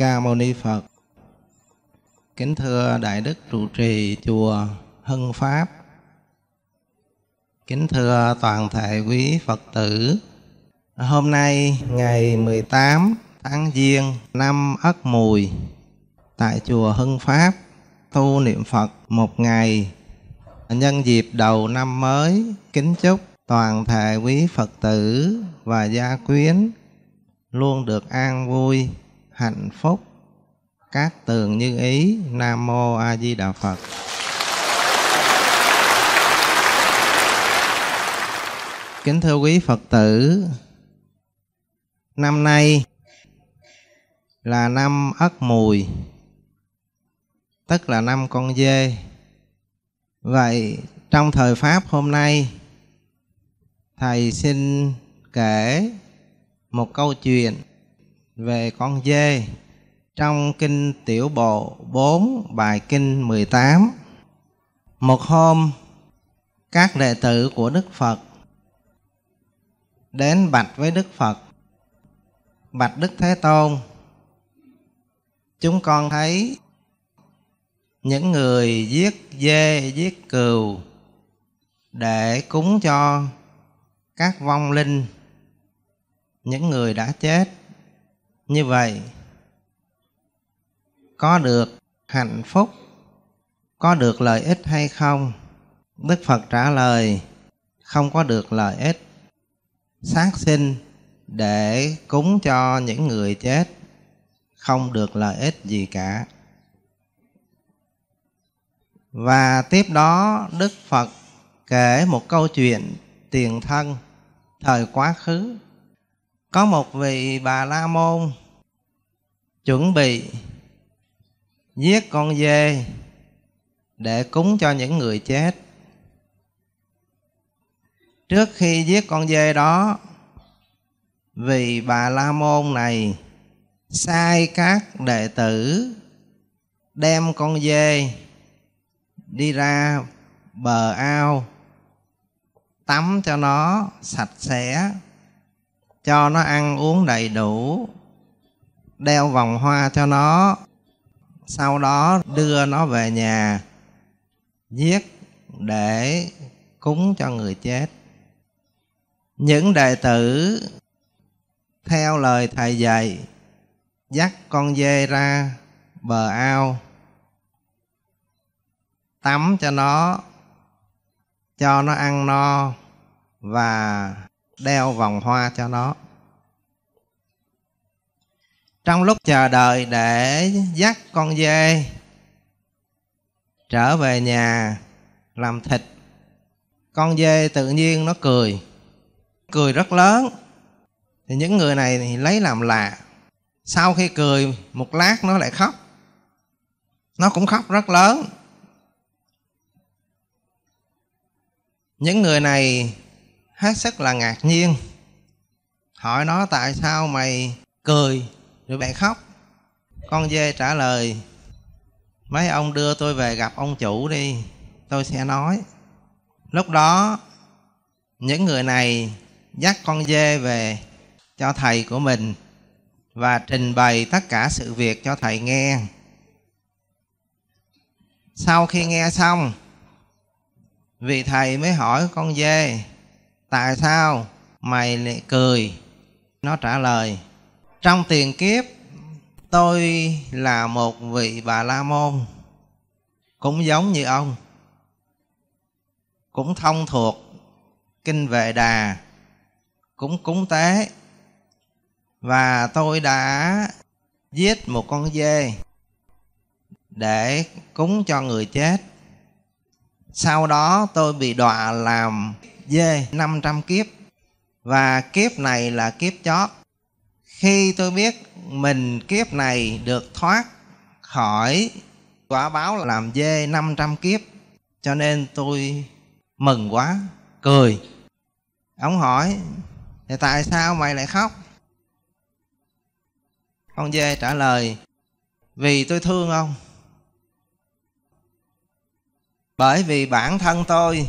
Ca Mâu Ni Phật Kính thưa Đại Đức Trụ Trì Chùa Hưng Pháp Kính thưa toàn thể quý Phật tử Hôm nay ngày 18 tháng Giêng năm Ất Mùi Tại Chùa Hưng Pháp tu niệm Phật một ngày Nhân dịp đầu năm mới kính chúc toàn thể quý Phật tử và gia quyến luôn được an vui hạnh phúc các tường như ý nam mô a di đà phật kính thưa quý phật tử năm nay là năm ất mùi tức là năm con dê vậy trong thời pháp hôm nay thầy xin kể một câu chuyện về con dê trong kinh tiểu bộ 4 bài kinh 18. Một hôm các đệ tử của Đức Phật đến bạch với Đức Phật. Bạch Đức Thế Tôn, chúng con thấy những người giết dê, giết cừu để cúng cho các vong linh những người đã chết như vậy có được hạnh phúc có được lợi ích hay không đức phật trả lời không có được lợi ích sát sinh để cúng cho những người chết không được lợi ích gì cả và tiếp đó đức phật kể một câu chuyện tiền thân thời quá khứ có một vị bà la môn chuẩn bị giết con dê để cúng cho những người chết trước khi giết con dê đó vì bà la môn này sai các đệ tử đem con dê đi ra bờ ao tắm cho nó sạch sẽ cho nó ăn uống đầy đủ đeo vòng hoa cho nó sau đó đưa nó về nhà giết để cúng cho người chết những đệ tử theo lời thầy dạy dắt con dê ra bờ ao tắm cho nó cho nó ăn no và đeo vòng hoa cho nó trong lúc chờ đợi để dắt con dê trở về nhà làm thịt con dê tự nhiên nó cười cười rất lớn thì những người này thì lấy làm lạ sau khi cười một lát nó lại khóc nó cũng khóc rất lớn những người này hết sức là ngạc nhiên hỏi nó tại sao mày cười rồi bạn khóc con dê trả lời mấy ông đưa tôi về gặp ông chủ đi tôi sẽ nói lúc đó những người này dắt con dê về cho thầy của mình và trình bày tất cả sự việc cho thầy nghe sau khi nghe xong vị thầy mới hỏi con dê tại sao mày lại cười nó trả lời trong tiền kiếp tôi là một vị bà la môn cũng giống như ông cũng thông thuộc kinh vệ đà cũng cúng tế và tôi đã giết một con dê để cúng cho người chết sau đó tôi bị đọa làm dê 500 kiếp và kiếp này là kiếp chót khi tôi biết mình kiếp này được thoát khỏi quả báo làm dê 500 kiếp cho nên tôi mừng quá cười ông hỏi thì tại sao mày lại khóc con dê trả lời vì tôi thương ông bởi vì bản thân tôi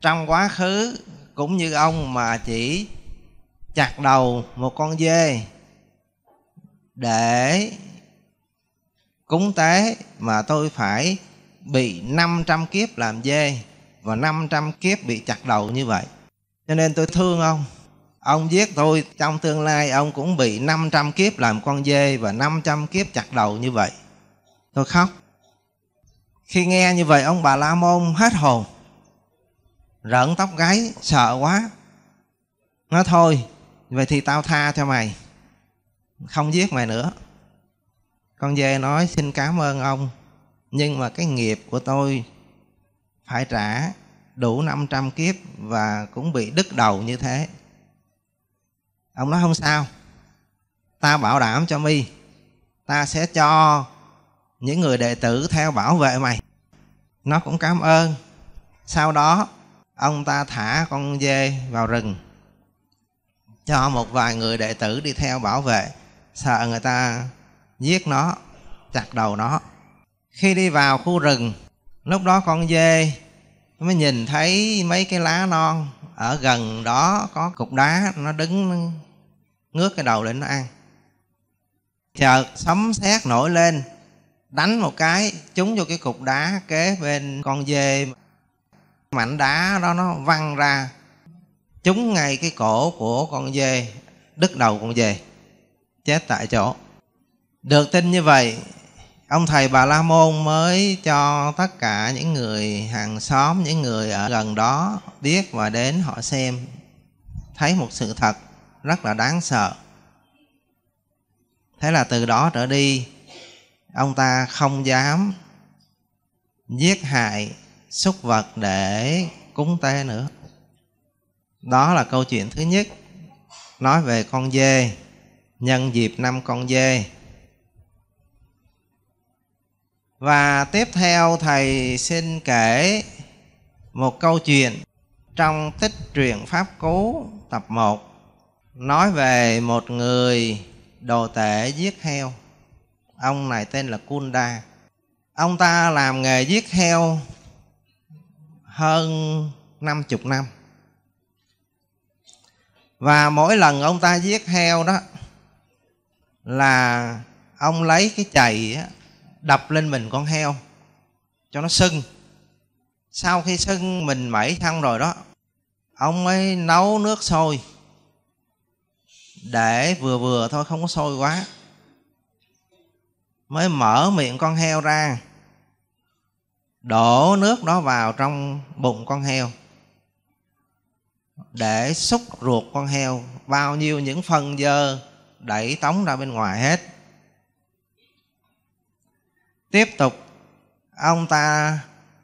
trong quá khứ cũng như ông mà chỉ chặt đầu một con dê để cúng tế mà tôi phải bị 500 kiếp làm dê và 500 kiếp bị chặt đầu như vậy. Cho nên tôi thương ông. Ông giết tôi trong tương lai ông cũng bị 500 kiếp làm con dê và 500 kiếp chặt đầu như vậy. Tôi khóc. Khi nghe như vậy ông Bà La Môn hết hồn rợn tóc gáy sợ quá nó thôi vậy thì tao tha cho mày không giết mày nữa con dê nói xin cảm ơn ông nhưng mà cái nghiệp của tôi phải trả đủ 500 kiếp và cũng bị đứt đầu như thế ông nói không sao ta bảo đảm cho mi ta sẽ cho những người đệ tử theo bảo vệ mày nó cũng cảm ơn sau đó ông ta thả con dê vào rừng cho một vài người đệ tử đi theo bảo vệ sợ người ta giết nó chặt đầu nó khi đi vào khu rừng lúc đó con dê mới nhìn thấy mấy cái lá non ở gần đó có cục đá nó đứng ngước cái đầu lên nó ăn chợt sấm sét nổi lên đánh một cái trúng vô cái cục đá kế bên con dê mảnh đá đó nó văng ra trúng ngay cái cổ của con dê đứt đầu con dê chết tại chỗ được tin như vậy ông thầy bà la môn mới cho tất cả những người hàng xóm những người ở gần đó biết và đến họ xem thấy một sự thật rất là đáng sợ thế là từ đó trở đi ông ta không dám giết hại súc vật để cúng tế nữa đó là câu chuyện thứ nhất nói về con dê nhân dịp năm con dê và tiếp theo thầy xin kể một câu chuyện trong tích truyện pháp cú tập 1 nói về một người đồ tể giết heo ông này tên là kunda ông ta làm nghề giết heo hơn 50 năm và mỗi lần ông ta giết heo đó là ông lấy cái chày đập lên mình con heo cho nó sưng sau khi sưng mình mẩy xong rồi đó ông mới nấu nước sôi để vừa vừa thôi không có sôi quá mới mở miệng con heo ra đổ nước đó vào trong bụng con heo để xúc ruột con heo bao nhiêu những phân dơ đẩy tống ra bên ngoài hết tiếp tục ông ta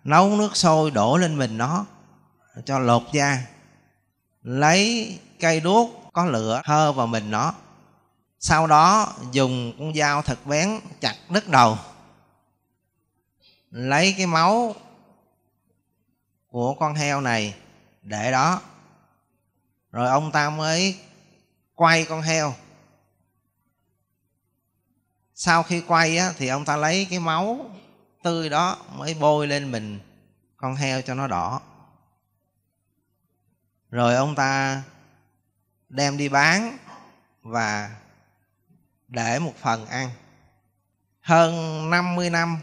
nấu nước sôi đổ lên mình nó cho lột da lấy cây đuốc có lửa hơ vào mình nó sau đó dùng con dao thật bén chặt đứt đầu lấy cái máu của con heo này để đó rồi ông ta mới quay con heo sau khi quay á, thì ông ta lấy cái máu tươi đó mới bôi lên mình con heo cho nó đỏ rồi ông ta đem đi bán và để một phần ăn hơn 50 năm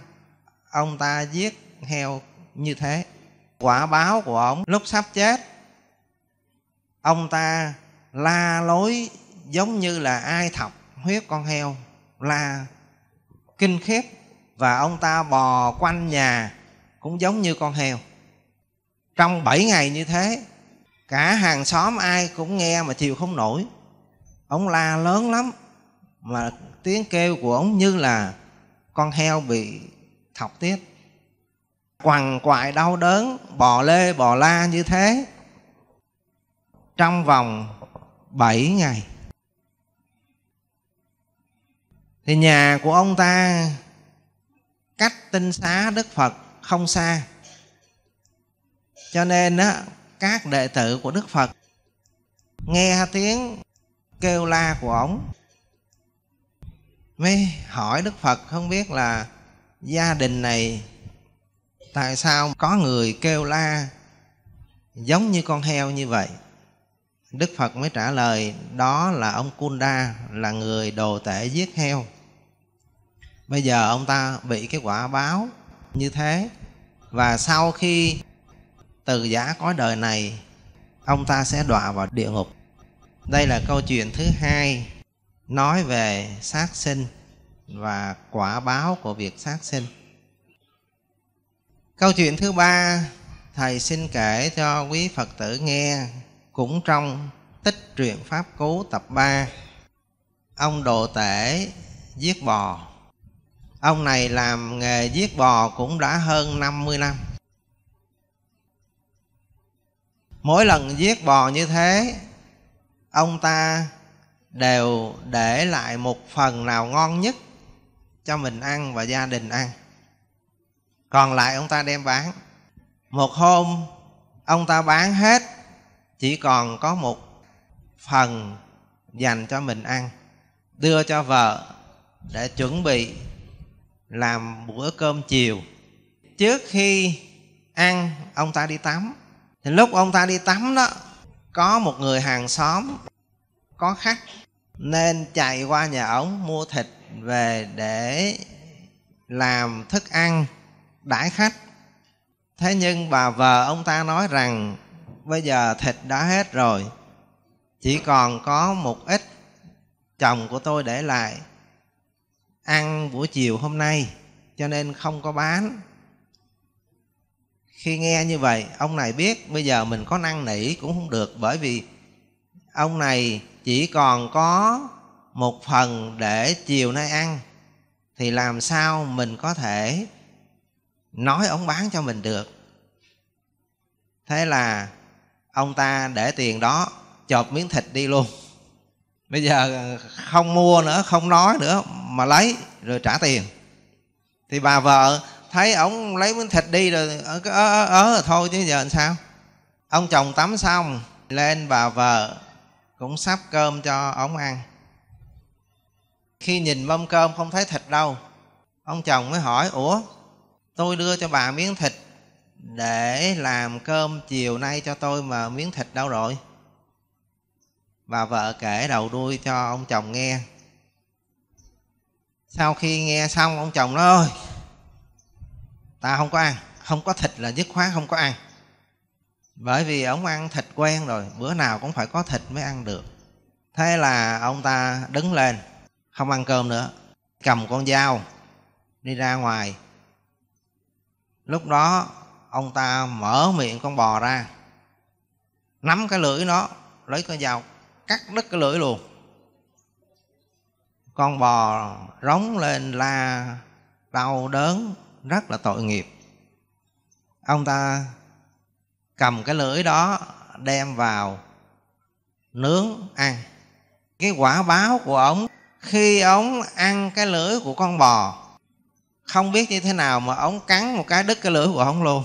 ông ta giết heo như thế quả báo của ông lúc sắp chết ông ta la lối giống như là ai thọc huyết con heo la kinh khiếp và ông ta bò quanh nhà cũng giống như con heo trong 7 ngày như thế cả hàng xóm ai cũng nghe mà chịu không nổi ông la lớn lắm mà tiếng kêu của ông như là con heo bị học tiếp quằn quại đau đớn bò lê bò la như thế trong vòng 7 ngày thì nhà của ông ta cách tinh xá đức phật không xa cho nên á, các đệ tử của đức phật nghe tiếng kêu la của ổng mới hỏi đức phật không biết là gia đình này tại sao có người kêu la giống như con heo như vậy đức phật mới trả lời đó là ông kunda là người đồ tể giết heo bây giờ ông ta bị cái quả báo như thế và sau khi từ giả có đời này ông ta sẽ đọa vào địa ngục đây là câu chuyện thứ hai nói về sát sinh và quả báo của việc sát sinh câu chuyện thứ ba thầy xin kể cho quý phật tử nghe cũng trong tích truyện pháp cú tập 3 ông đồ tể giết bò ông này làm nghề giết bò cũng đã hơn 50 năm mỗi lần giết bò như thế ông ta đều để lại một phần nào ngon nhất cho mình ăn và gia đình ăn còn lại ông ta đem bán một hôm ông ta bán hết chỉ còn có một phần dành cho mình ăn đưa cho vợ để chuẩn bị làm bữa cơm chiều trước khi ăn ông ta đi tắm thì lúc ông ta đi tắm đó có một người hàng xóm có khách nên chạy qua nhà ổng mua thịt về để làm thức ăn đãi khách thế nhưng bà vợ ông ta nói rằng bây giờ thịt đã hết rồi chỉ còn có một ít chồng của tôi để lại ăn buổi chiều hôm nay cho nên không có bán khi nghe như vậy ông này biết bây giờ mình có năn nỉ cũng không được bởi vì ông này chỉ còn có một phần để chiều nay ăn thì làm sao mình có thể nói ông bán cho mình được thế là ông ta để tiền đó chộp miếng thịt đi luôn bây giờ không mua nữa không nói nữa mà lấy rồi trả tiền thì bà vợ thấy ông lấy miếng thịt đi rồi ớ ớ, ớ thôi chứ giờ làm sao ông chồng tắm xong lên bà vợ cũng sắp cơm cho ông ăn khi nhìn mâm cơm không thấy thịt đâu ông chồng mới hỏi ủa tôi đưa cho bà miếng thịt để làm cơm chiều nay cho tôi mà miếng thịt đâu rồi bà vợ kể đầu đuôi cho ông chồng nghe sau khi nghe xong ông chồng nói ơi ta không có ăn không có thịt là dứt khoát không có ăn bởi vì ông ăn thịt quen rồi bữa nào cũng phải có thịt mới ăn được thế là ông ta đứng lên không ăn cơm nữa cầm con dao đi ra ngoài lúc đó ông ta mở miệng con bò ra nắm cái lưỡi nó lấy con dao cắt đứt cái lưỡi luôn con bò rống lên la đau đớn rất là tội nghiệp ông ta cầm cái lưỡi đó đem vào nướng ăn cái quả báo của ông khi ống ăn cái lưỡi của con bò không biết như thế nào mà ống cắn một cái đứt cái lưỡi của ông luôn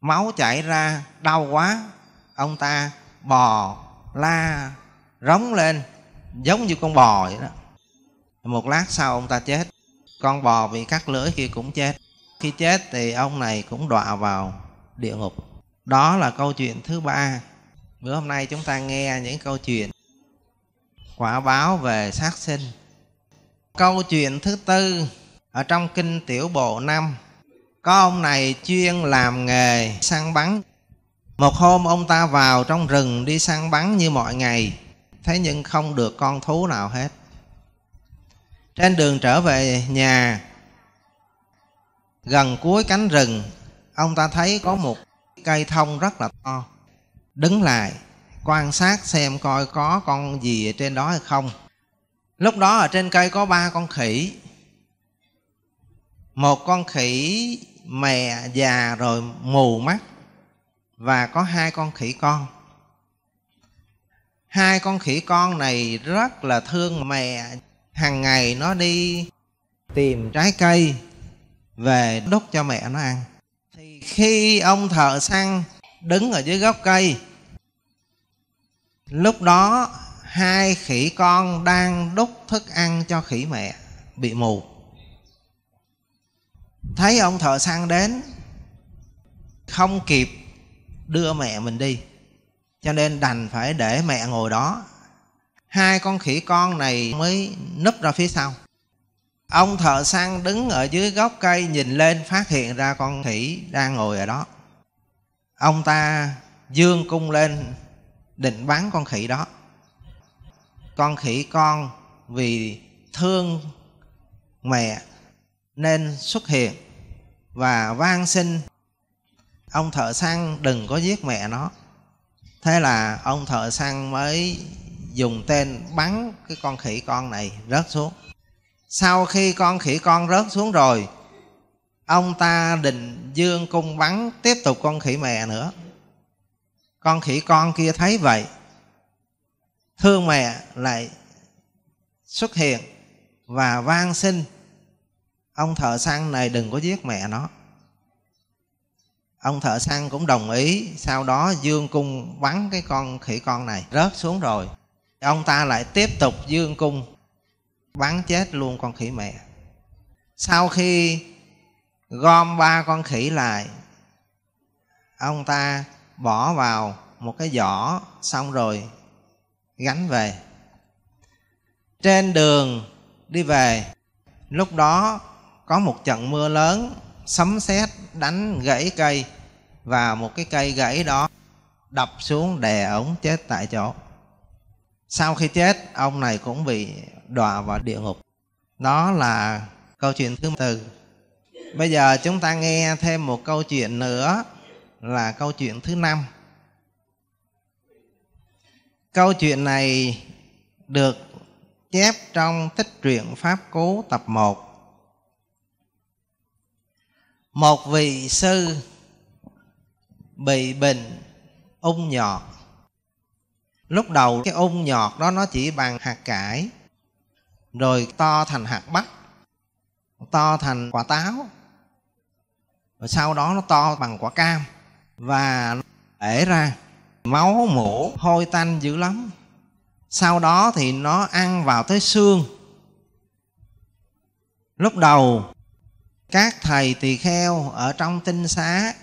máu chảy ra đau quá ông ta bò la rống lên giống như con bò vậy đó một lát sau ông ta chết con bò bị cắt lưỡi kia cũng chết khi chết thì ông này cũng đọa vào địa ngục đó là câu chuyện thứ ba bữa hôm nay chúng ta nghe những câu chuyện quả báo về sát sinh câu chuyện thứ tư ở trong kinh tiểu bộ năm có ông này chuyên làm nghề săn bắn một hôm ông ta vào trong rừng đi săn bắn như mọi ngày thế nhưng không được con thú nào hết trên đường trở về nhà gần cuối cánh rừng ông ta thấy có một cây thông rất là to đứng lại quan sát xem coi có con gì ở trên đó hay không lúc đó ở trên cây có ba con khỉ một con khỉ mẹ già rồi mù mắt và có hai con khỉ con hai con khỉ con này rất là thương mẹ hàng ngày nó đi tìm trái cây về đốt cho mẹ nó ăn thì khi ông thợ săn đứng ở dưới gốc cây lúc đó hai khỉ con đang đúc thức ăn cho khỉ mẹ bị mù thấy ông thợ săn đến không kịp đưa mẹ mình đi cho nên đành phải để mẹ ngồi đó hai con khỉ con này mới núp ra phía sau ông thợ săn đứng ở dưới gốc cây nhìn lên phát hiện ra con khỉ đang ngồi ở đó ông ta dương cung lên định bắn con khỉ đó con khỉ con vì thương mẹ nên xuất hiện và van xin ông thợ săn đừng có giết mẹ nó thế là ông thợ săn mới dùng tên bắn cái con khỉ con này rớt xuống sau khi con khỉ con rớt xuống rồi ông ta định dương cung bắn tiếp tục con khỉ mẹ nữa con khỉ con kia thấy vậy thương mẹ lại xuất hiện và van xin ông thợ săn này đừng có giết mẹ nó ông thợ săn cũng đồng ý sau đó dương cung bắn cái con khỉ con này rớt xuống rồi ông ta lại tiếp tục dương cung bắn chết luôn con khỉ mẹ sau khi gom ba con khỉ lại ông ta bỏ vào một cái giỏ xong rồi gánh về trên đường đi về lúc đó có một trận mưa lớn sấm sét đánh gãy cây và một cái cây gãy đó đập xuống đè ống chết tại chỗ sau khi chết ông này cũng bị đọa vào địa ngục đó là câu chuyện thứ tư bây giờ chúng ta nghe thêm một câu chuyện nữa là câu chuyện thứ năm câu chuyện này được chép trong tích truyện pháp cú tập 1 một vị sư bị bệnh ung nhọt lúc đầu cái ung nhọt đó nó chỉ bằng hạt cải rồi to thành hạt bắp to thành quả táo và sau đó nó to bằng quả cam và để ra máu mủ hôi tanh dữ lắm sau đó thì nó ăn vào tới xương lúc đầu các thầy tỳ kheo ở trong tinh xá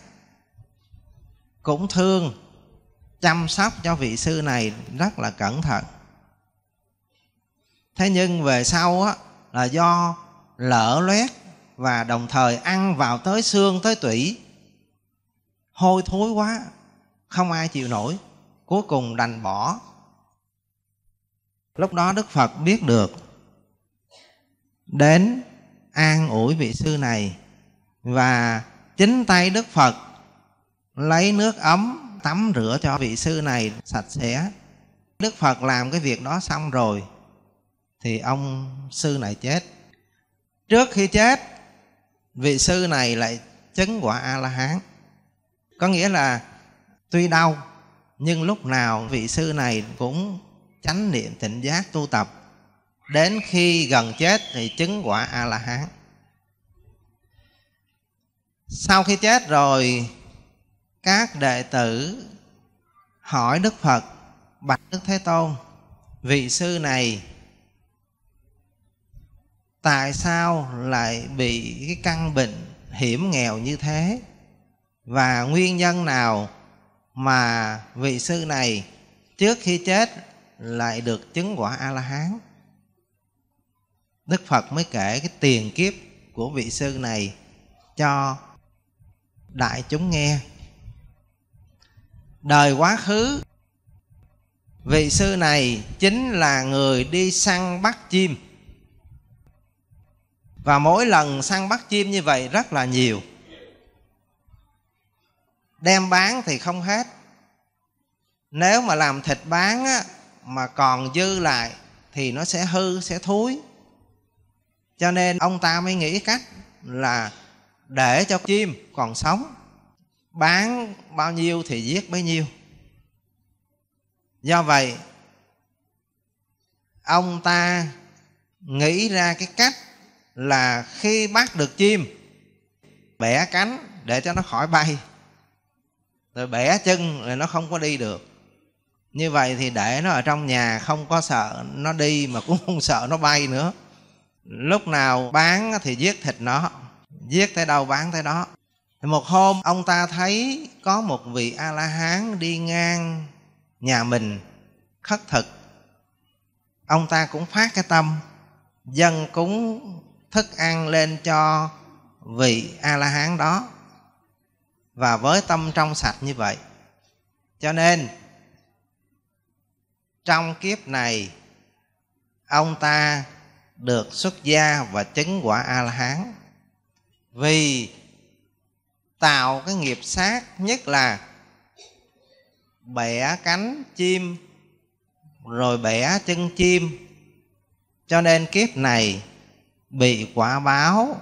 cũng thương chăm sóc cho vị sư này rất là cẩn thận thế nhưng về sau á, là do lỡ loét và đồng thời ăn vào tới xương tới tủy hôi thối quá không ai chịu nổi cuối cùng đành bỏ lúc đó đức phật biết được đến an ủi vị sư này và chính tay đức phật lấy nước ấm tắm rửa cho vị sư này sạch sẽ đức phật làm cái việc đó xong rồi thì ông sư này chết trước khi chết vị sư này lại chứng quả a la hán có nghĩa là tuy đau nhưng lúc nào vị sư này cũng chánh niệm tỉnh giác tu tập đến khi gần chết thì chứng quả a la hán sau khi chết rồi các đệ tử hỏi đức phật bạch đức thế tôn vị sư này tại sao lại bị cái căn bệnh hiểm nghèo như thế và nguyên nhân nào mà vị sư này trước khi chết lại được chứng quả a la hán đức phật mới kể cái tiền kiếp của vị sư này cho đại chúng nghe đời quá khứ vị sư này chính là người đi săn bắt chim và mỗi lần săn bắt chim như vậy rất là nhiều đem bán thì không hết nếu mà làm thịt bán á, mà còn dư lại thì nó sẽ hư sẽ thúi cho nên ông ta mới nghĩ cách là để cho chim còn sống bán bao nhiêu thì giết bấy nhiêu do vậy ông ta nghĩ ra cái cách là khi bắt được chim bẻ cánh để cho nó khỏi bay rồi bẻ chân rồi nó không có đi được như vậy thì để nó ở trong nhà không có sợ nó đi mà cũng không sợ nó bay nữa lúc nào bán thì giết thịt nó giết tới đâu bán tới đó một hôm ông ta thấy có một vị a la hán đi ngang nhà mình khất thực ông ta cũng phát cái tâm dân cúng thức ăn lên cho vị a la hán đó và với tâm trong sạch như vậy cho nên trong kiếp này ông ta được xuất gia và chứng quả a la hán vì tạo cái nghiệp sát nhất là bẻ cánh chim rồi bẻ chân chim cho nên kiếp này bị quả báo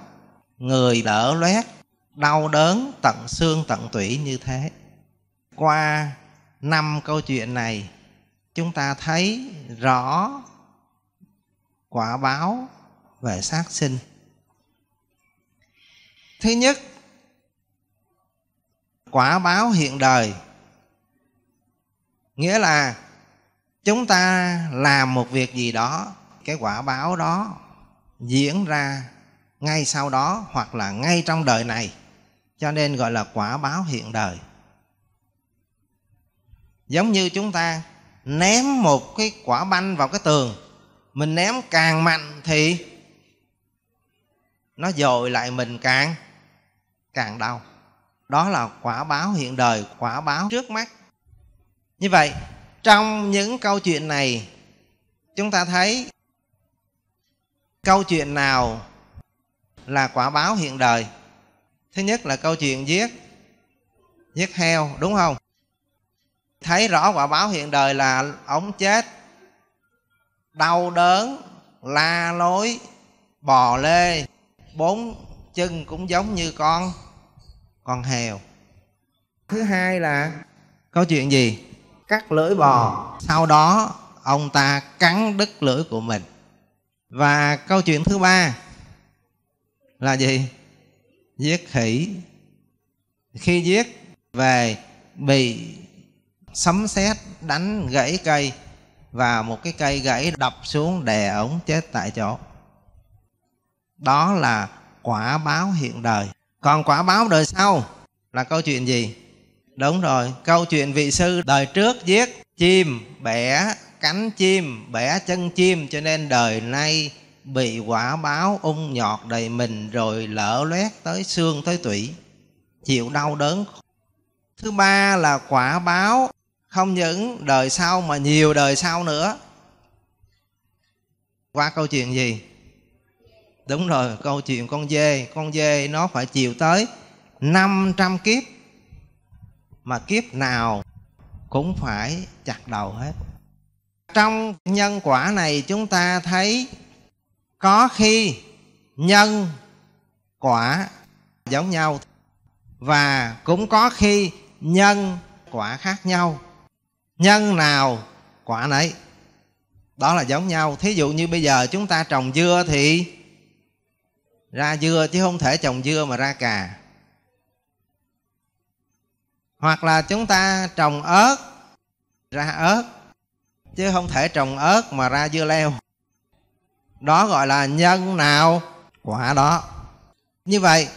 người đỡ loét đau đớn tận xương tận tủy như thế qua năm câu chuyện này chúng ta thấy rõ quả báo về sát sinh thứ nhất quả báo hiện đời nghĩa là chúng ta làm một việc gì đó cái quả báo đó diễn ra ngay sau đó hoặc là ngay trong đời này cho nên gọi là quả báo hiện đời giống như chúng ta ném một cái quả banh vào cái tường mình ném càng mạnh thì nó dội lại mình càng càng đau đó là quả báo hiện đời quả báo trước mắt như vậy trong những câu chuyện này chúng ta thấy câu chuyện nào là quả báo hiện đời thứ nhất là câu chuyện giết giết heo đúng không thấy rõ quả báo hiện đời là ống chết đau đớn la lối bò lê bốn chân cũng giống như con con heo thứ hai là câu chuyện gì cắt lưỡi bò sau đó ông ta cắn đứt lưỡi của mình và câu chuyện thứ ba là gì giết khỉ khi giết về bị sấm sét đánh gãy cây và một cái cây gãy đập xuống đè ống chết tại chỗ đó là quả báo hiện đời còn quả báo đời sau là câu chuyện gì đúng rồi câu chuyện vị sư đời trước giết chim bẻ cánh chim bẻ chân chim cho nên đời nay bị quả báo ung nhọt đầy mình rồi lỡ loét tới xương tới tủy chịu đau đớn thứ ba là quả báo không những đời sau mà nhiều đời sau nữa qua câu chuyện gì đúng rồi câu chuyện con dê con dê nó phải chịu tới 500 kiếp mà kiếp nào cũng phải chặt đầu hết trong nhân quả này chúng ta thấy có khi nhân quả giống nhau và cũng có khi nhân quả khác nhau nhân nào quả nấy đó là giống nhau thí dụ như bây giờ chúng ta trồng dưa thì ra dưa chứ không thể trồng dưa mà ra cà hoặc là chúng ta trồng ớt ra ớt chứ không thể trồng ớt mà ra dưa leo đó gọi là nhân nào quả đó như vậy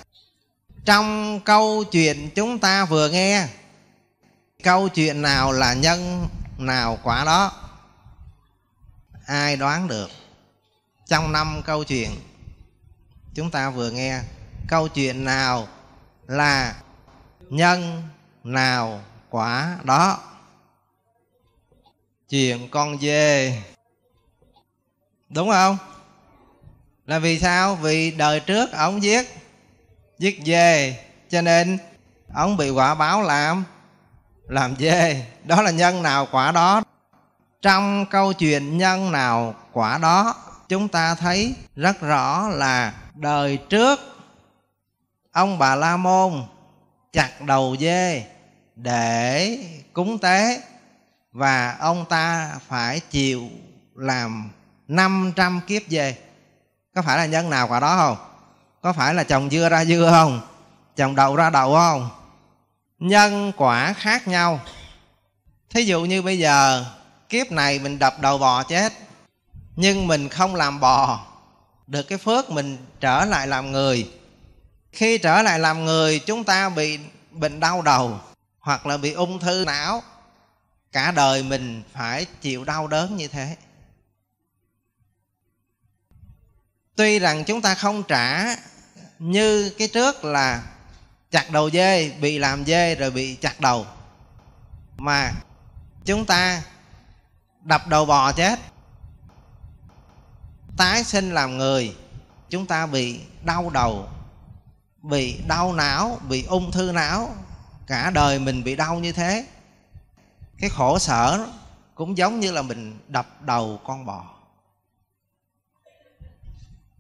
trong câu chuyện chúng ta vừa nghe câu chuyện nào là nhân nào quả đó ai đoán được trong năm câu chuyện chúng ta vừa nghe câu chuyện nào là nhân nào quả đó chuyện con dê đúng không là vì sao vì đời trước ông giết giết dê cho nên ông bị quả báo làm làm dê đó là nhân nào quả đó trong câu chuyện nhân nào quả đó chúng ta thấy rất rõ là đời trước ông bà la môn chặt đầu dê để cúng tế và ông ta phải chịu làm 500 kiếp dê có phải là nhân nào quả đó không có phải là trồng dưa ra dưa không trồng đậu ra đậu không nhân quả khác nhau thí dụ như bây giờ kiếp này mình đập đầu bò chết nhưng mình không làm bò được cái phước mình trở lại làm người khi trở lại làm người chúng ta bị bệnh đau đầu hoặc là bị ung thư não cả đời mình phải chịu đau đớn như thế tuy rằng chúng ta không trả như cái trước là chặt đầu dê bị làm dê rồi bị chặt đầu mà chúng ta đập đầu bò chết tái sinh làm người chúng ta bị đau đầu bị đau não bị ung thư não cả đời mình bị đau như thế cái khổ sở cũng giống như là mình đập đầu con bò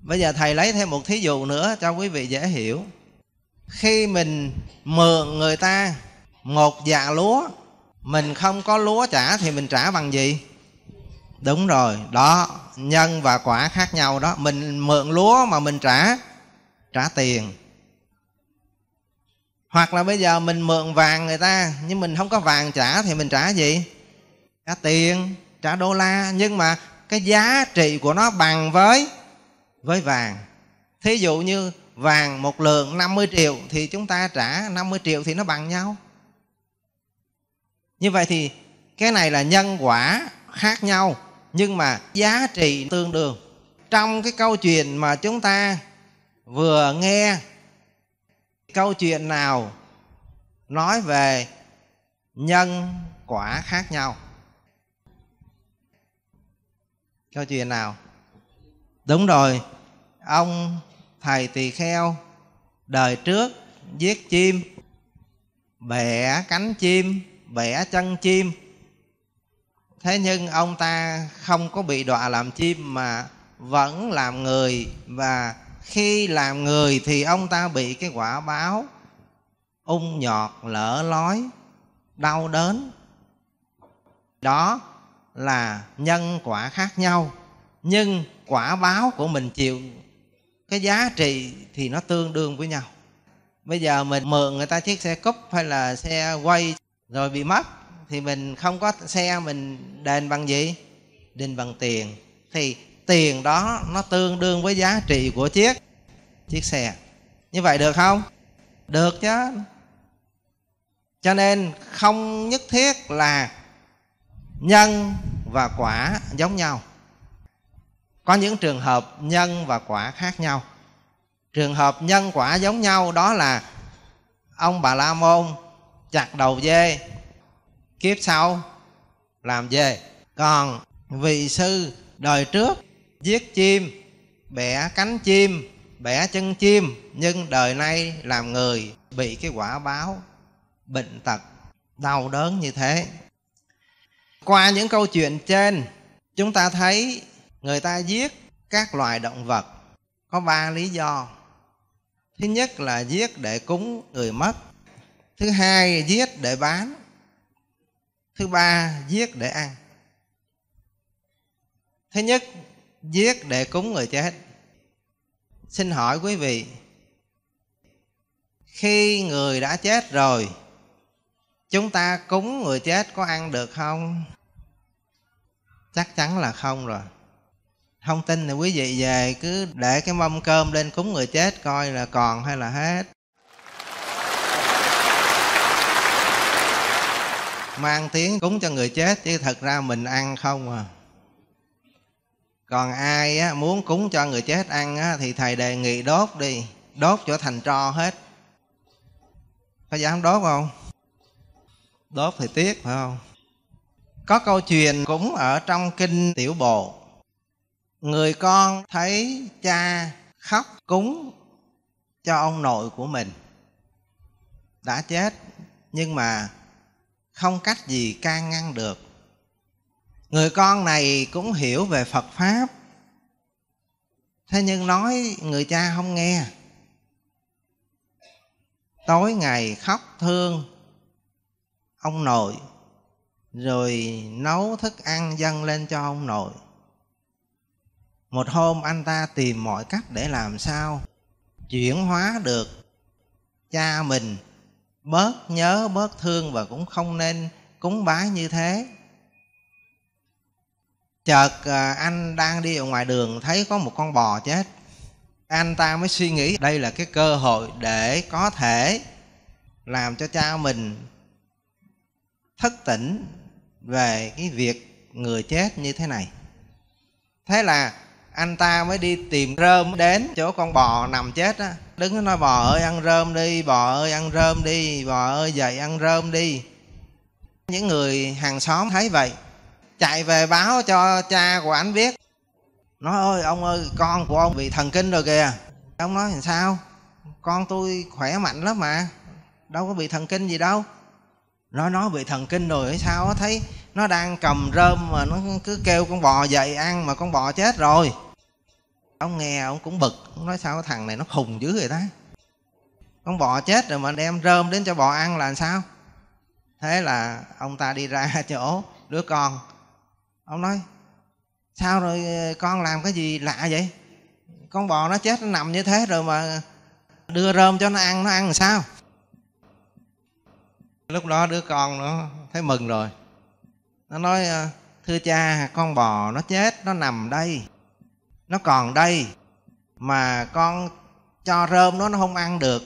bây giờ thầy lấy thêm một thí dụ nữa cho quý vị dễ hiểu khi mình mượn người ta một dạ lúa mình không có lúa trả thì mình trả bằng gì đúng rồi đó nhân và quả khác nhau đó mình mượn lúa mà mình trả trả tiền hoặc là bây giờ mình mượn vàng người ta nhưng mình không có vàng trả thì mình trả gì trả tiền trả đô la nhưng mà cái giá trị của nó bằng với với vàng thí dụ như vàng một lượng 50 triệu thì chúng ta trả 50 triệu thì nó bằng nhau như vậy thì cái này là nhân quả khác nhau nhưng mà giá trị tương đương trong cái câu chuyện mà chúng ta vừa nghe câu chuyện nào nói về nhân quả khác nhau câu chuyện nào đúng rồi ông thầy tỳ kheo đời trước giết chim bẻ cánh chim bẻ chân chim thế nhưng ông ta không có bị đọa làm chim mà vẫn làm người và khi làm người thì ông ta bị cái quả báo ung nhọt lỡ lói đau đớn đó là nhân quả khác nhau nhưng quả báo của mình chịu cái giá trị thì nó tương đương với nhau bây giờ mình mượn người ta chiếc xe cúp hay là xe quay rồi bị mất thì mình không có xe mình đền bằng gì đền bằng tiền thì tiền đó nó tương đương với giá trị của chiếc chiếc xe như vậy được không được chứ cho nên không nhất thiết là nhân và quả giống nhau có những trường hợp nhân và quả khác nhau trường hợp nhân quả giống nhau đó là ông bà la môn chặt đầu dê kiếp sau làm dê còn vị sư đời trước giết chim bẻ cánh chim bẻ chân chim nhưng đời nay làm người bị cái quả báo bệnh tật đau đớn như thế qua những câu chuyện trên chúng ta thấy người ta giết các loài động vật có ba lý do thứ nhất là giết để cúng người mất thứ hai giết để bán thứ ba giết để ăn thứ nhất giết để cúng người chết xin hỏi quý vị khi người đã chết rồi chúng ta cúng người chết có ăn được không chắc chắn là không rồi không tin thì quý vị về cứ để cái mâm cơm lên cúng người chết coi là còn hay là hết mang tiếng cúng cho người chết chứ thật ra mình ăn không à còn ai á, muốn cúng cho người chết ăn á, thì thầy đề nghị đốt đi đốt cho thành tro hết có dám đốt không đốt thì tiếc phải không có câu chuyện cũng ở trong kinh tiểu Bộ người con thấy cha khóc cúng cho ông nội của mình đã chết nhưng mà không cách gì can ngăn được người con này cũng hiểu về phật pháp thế nhưng nói người cha không nghe tối ngày khóc thương ông nội rồi nấu thức ăn dâng lên cho ông nội một hôm anh ta tìm mọi cách để làm sao chuyển hóa được cha mình bớt nhớ bớt thương và cũng không nên cúng bái như thế chợt à, anh đang đi ở ngoài đường thấy có một con bò chết anh ta mới suy nghĩ đây là cái cơ hội để có thể làm cho cha mình thức tỉnh về cái việc người chết như thế này thế là anh ta mới đi tìm rơm đến chỗ con bò nằm chết á đứng nói bò ơi ăn rơm đi bò ơi ăn rơm đi bò ơi dậy ăn rơm đi những người hàng xóm thấy vậy chạy về báo cho cha của anh biết nói ơi ông ơi con của ông bị thần kinh rồi kìa ông nói làm sao con tôi khỏe mạnh lắm mà đâu có bị thần kinh gì đâu nó nó bị thần kinh rồi hay sao thấy nó đang cầm rơm mà nó cứ kêu con bò dậy ăn mà con bò chết rồi ông nghe ông cũng bực ông nói sao cái thằng này nó khùng dữ vậy ta con bò chết rồi mà đem rơm đến cho bò ăn là sao thế là ông ta đi ra chỗ đứa con ông nói sao rồi ờ, con làm cái gì lạ vậy con bò nó chết nó nằm như thế rồi mà đưa rơm cho nó ăn nó ăn làm sao lúc đó đứa con nó thấy mừng rồi nó nói ờ, thưa cha con bò nó chết nó nằm đây nó còn đây mà con cho rơm nó nó không ăn được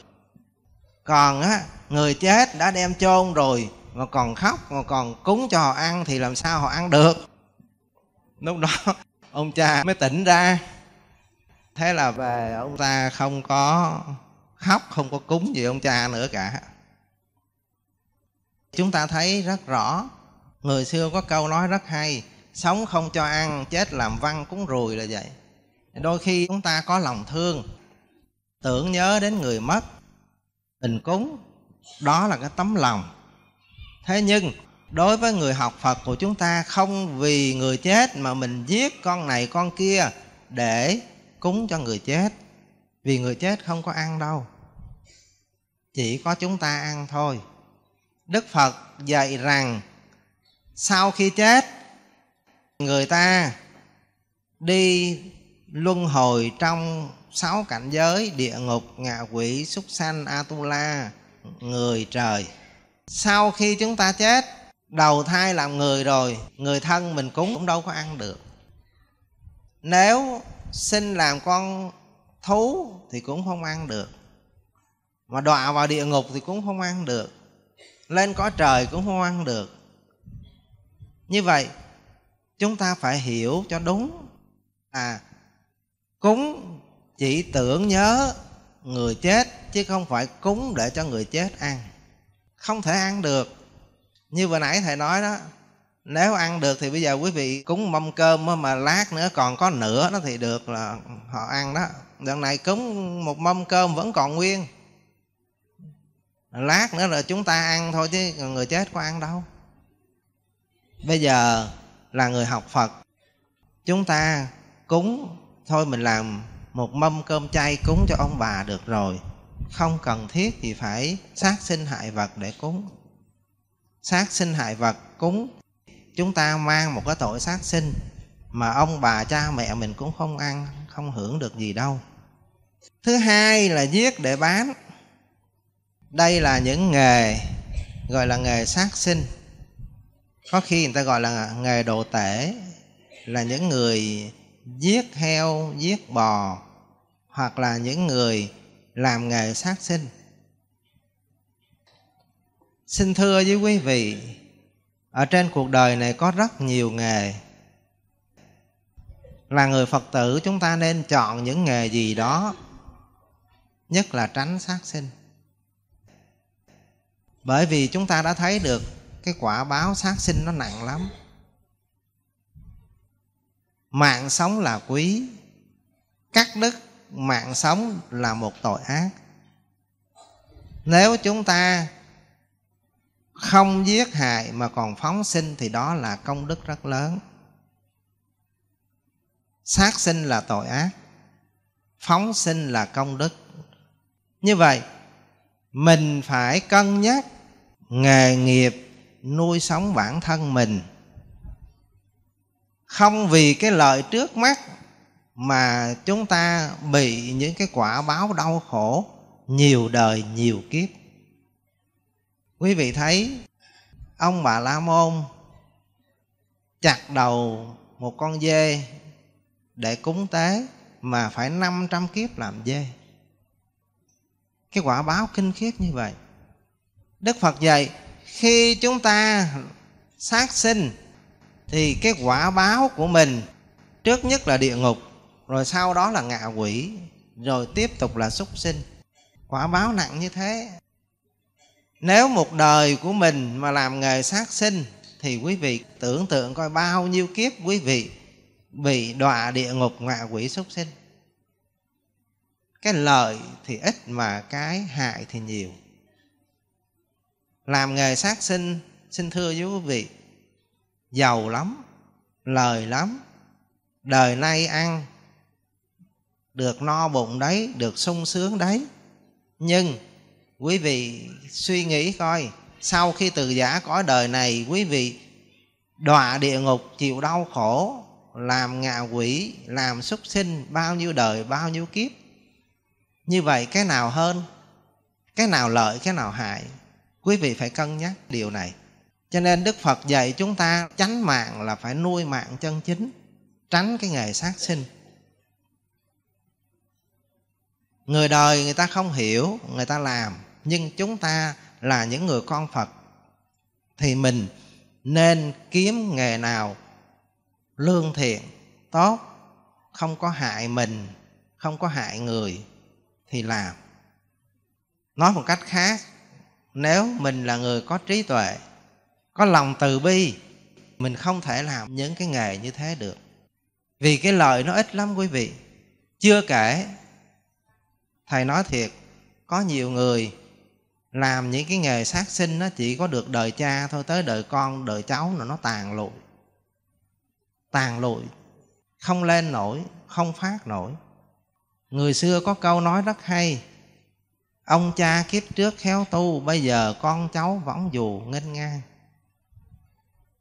còn á người chết đã đem chôn rồi mà còn khóc mà còn cúng cho họ ăn thì làm sao họ ăn được lúc đó ông cha mới tỉnh ra thế là về ông ta không có khóc không có cúng gì ông cha nữa cả chúng ta thấy rất rõ người xưa có câu nói rất hay sống không cho ăn chết làm văn cúng rùi là vậy đôi khi chúng ta có lòng thương tưởng nhớ đến người mất tình cúng đó là cái tấm lòng thế nhưng đối với người học phật của chúng ta không vì người chết mà mình giết con này con kia để cúng cho người chết vì người chết không có ăn đâu chỉ có chúng ta ăn thôi đức phật dạy rằng sau khi chết người ta đi luân hồi trong sáu cảnh giới địa ngục ngạ quỷ súc sanh atula người trời sau khi chúng ta chết đầu thai làm người rồi người thân mình cúng cũng đâu có ăn được nếu sinh làm con thú thì cũng không ăn được mà đọa vào địa ngục thì cũng không ăn được lên có trời cũng không ăn được như vậy chúng ta phải hiểu cho đúng à cúng chỉ tưởng nhớ người chết chứ không phải cúng để cho người chết ăn không thể ăn được như vừa nãy thầy nói đó nếu ăn được thì bây giờ quý vị cúng mâm cơm mà lát nữa còn có nửa nó thì được là họ ăn đó đằng này cúng một mâm cơm vẫn còn nguyên lát nữa là chúng ta ăn thôi chứ người chết có ăn đâu bây giờ là người học phật chúng ta cúng thôi mình làm một mâm cơm chay cúng cho ông bà được rồi không cần thiết thì phải sát sinh hại vật để cúng sát sinh hại vật cúng chúng ta mang một cái tội sát sinh mà ông bà cha mẹ mình cũng không ăn không hưởng được gì đâu thứ hai là giết để bán đây là những nghề gọi là nghề sát sinh có khi người ta gọi là nghề đồ tể là những người giết heo giết bò hoặc là những người làm nghề sát sinh xin thưa với quý vị ở trên cuộc đời này có rất nhiều nghề là người phật tử chúng ta nên chọn những nghề gì đó nhất là tránh sát sinh bởi vì chúng ta đã thấy được cái quả báo sát sinh nó nặng lắm mạng sống là quý cắt đứt mạng sống là một tội ác nếu chúng ta không giết hại mà còn phóng sinh thì đó là công đức rất lớn sát sinh là tội ác phóng sinh là công đức như vậy mình phải cân nhắc nghề nghiệp nuôi sống bản thân mình không vì cái lợi trước mắt mà chúng ta bị những cái quả báo đau khổ nhiều đời nhiều kiếp quý vị thấy ông bà la môn chặt đầu một con dê để cúng tế mà phải 500 kiếp làm dê. Cái quả báo kinh khiếp như vậy. Đức Phật dạy khi chúng ta sát sinh thì cái quả báo của mình trước nhất là địa ngục rồi sau đó là ngạ quỷ rồi tiếp tục là súc sinh quả báo nặng như thế nếu một đời của mình mà làm nghề sát sinh thì quý vị tưởng tượng coi bao nhiêu kiếp quý vị bị đọa địa ngục ngạ quỷ súc sinh cái lợi thì ít mà cái hại thì nhiều làm nghề sát sinh xin thưa với quý vị giàu lắm lời lắm đời nay ăn được no bụng đấy được sung sướng đấy nhưng quý vị suy nghĩ coi sau khi từ giả cõi đời này quý vị đọa địa ngục chịu đau khổ làm ngạ quỷ làm súc sinh bao nhiêu đời bao nhiêu kiếp như vậy cái nào hơn cái nào lợi cái nào hại quý vị phải cân nhắc điều này cho nên đức phật dạy chúng ta tránh mạng là phải nuôi mạng chân chính tránh cái nghề sát sinh người đời người ta không hiểu người ta làm nhưng chúng ta là những người con phật thì mình nên kiếm nghề nào lương thiện tốt không có hại mình không có hại người thì làm nói một cách khác nếu mình là người có trí tuệ có lòng từ bi mình không thể làm những cái nghề như thế được vì cái lời nó ít lắm quý vị chưa kể thầy nói thiệt có nhiều người làm những cái nghề sát sinh nó chỉ có được đời cha thôi tới đời con đời cháu là nó tàn lụi tàn lụi không lên nổi không phát nổi người xưa có câu nói rất hay ông cha kiếp trước khéo tu bây giờ con cháu vẫn dù nghênh ngang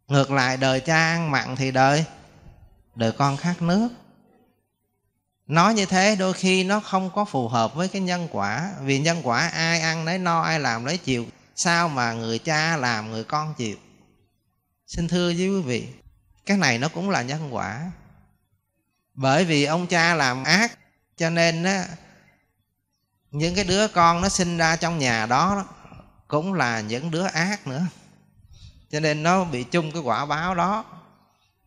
ngược lại đời cha ăn mặn thì đời đời con khát nước nói như thế đôi khi nó không có phù hợp với cái nhân quả vì nhân quả ai ăn nấy no ai làm nấy chịu sao mà người cha làm người con chịu xin thưa với quý vị cái này nó cũng là nhân quả bởi vì ông cha làm ác cho nên á, những cái đứa con nó sinh ra trong nhà đó cũng là những đứa ác nữa cho nên nó bị chung cái quả báo đó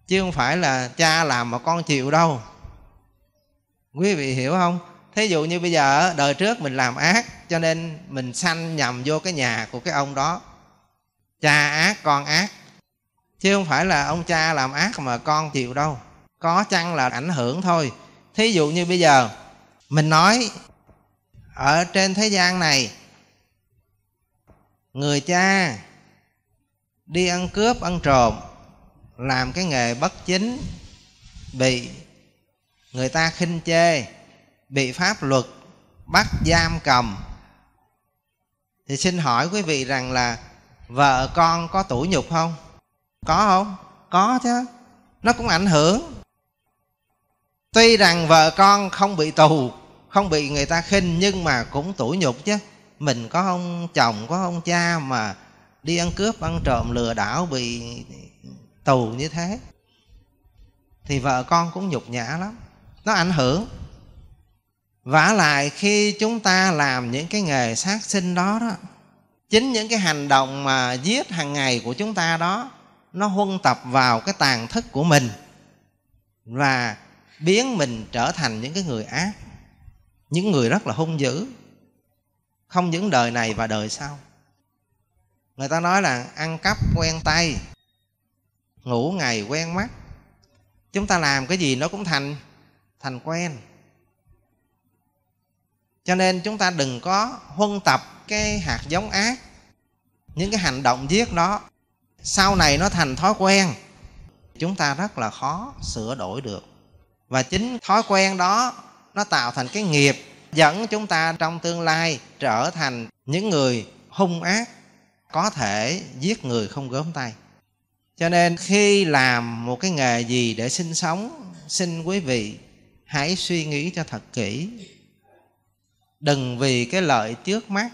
chứ không phải là cha làm mà con chịu đâu quý vị hiểu không thí dụ như bây giờ đời trước mình làm ác cho nên mình sanh nhầm vô cái nhà của cái ông đó cha ác con ác chứ không phải là ông cha làm ác mà con chịu đâu có chăng là ảnh hưởng thôi thí dụ như bây giờ mình nói ở trên thế gian này người cha đi ăn cướp ăn trộm làm cái nghề bất chính bị người ta khinh chê bị pháp luật bắt giam cầm thì xin hỏi quý vị rằng là vợ con có tủ nhục không có không có chứ nó cũng ảnh hưởng tuy rằng vợ con không bị tù không bị người ta khinh nhưng mà cũng tủ nhục chứ mình có ông chồng có ông cha mà đi ăn cướp ăn trộm lừa đảo bị tù như thế thì vợ con cũng nhục nhã lắm nó ảnh hưởng vả lại khi chúng ta làm những cái nghề sát sinh đó đó chính những cái hành động mà giết hàng ngày của chúng ta đó nó huân tập vào cái tàn thức của mình và biến mình trở thành những cái người ác những người rất là hung dữ không những đời này và đời sau người ta nói là ăn cắp quen tay ngủ ngày quen mắt chúng ta làm cái gì nó cũng thành thành quen cho nên chúng ta đừng có huân tập cái hạt giống ác những cái hành động giết đó sau này nó thành thói quen chúng ta rất là khó sửa đổi được và chính thói quen đó nó tạo thành cái nghiệp dẫn chúng ta trong tương lai trở thành những người hung ác có thể giết người không gớm tay cho nên khi làm một cái nghề gì để sinh sống xin quý vị hãy suy nghĩ cho thật kỹ đừng vì cái lợi trước mắt